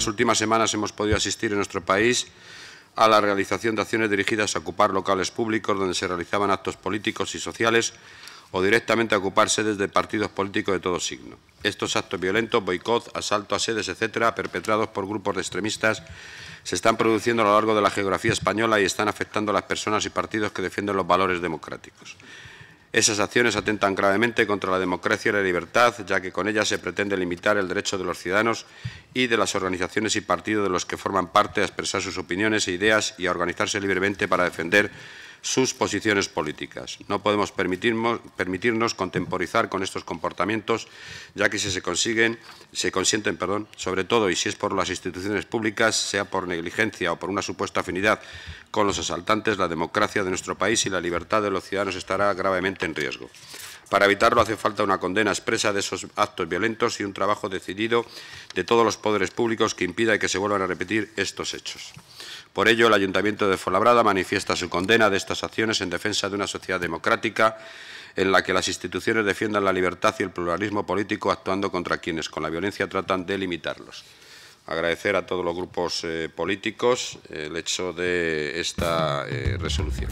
las últimas semanas hemos podido asistir en nuestro país a la realización de acciones dirigidas a ocupar locales públicos donde se realizaban actos políticos y sociales o directamente a ocupar sedes de partidos políticos de todo signo. Estos actos violentos, boicot, asalto a sedes, etcétera, perpetrados por grupos de extremistas, se están produciendo a lo largo de la geografía española y están afectando a las personas y partidos que defienden los valores democráticos. Esas acciones atentan gravemente contra la democracia y la libertad, ya que con ellas se pretende limitar el derecho de los ciudadanos y de las organizaciones y partidos de los que forman parte a expresar sus opiniones e ideas y a organizarse libremente para defender sus posiciones políticas. No podemos permitirnos contemporizar con estos comportamientos, ya que si se consiguen, se consienten, perdón, sobre todo y si es por las instituciones públicas, sea por negligencia o por una supuesta afinidad con los asaltantes, la democracia de nuestro país y la libertad de los ciudadanos estará gravemente en riesgo. Para evitarlo hace falta una condena expresa de esos actos violentos y un trabajo decidido de todos los poderes públicos que impida que se vuelvan a repetir estos hechos. Por ello, el Ayuntamiento de Folabrada manifiesta su condena de estas acciones en defensa de una sociedad democrática en la que las instituciones defiendan la libertad y el pluralismo político actuando contra quienes con la violencia tratan de limitarlos. Agradecer a todos los grupos eh, políticos eh, el hecho de esta eh, resolución.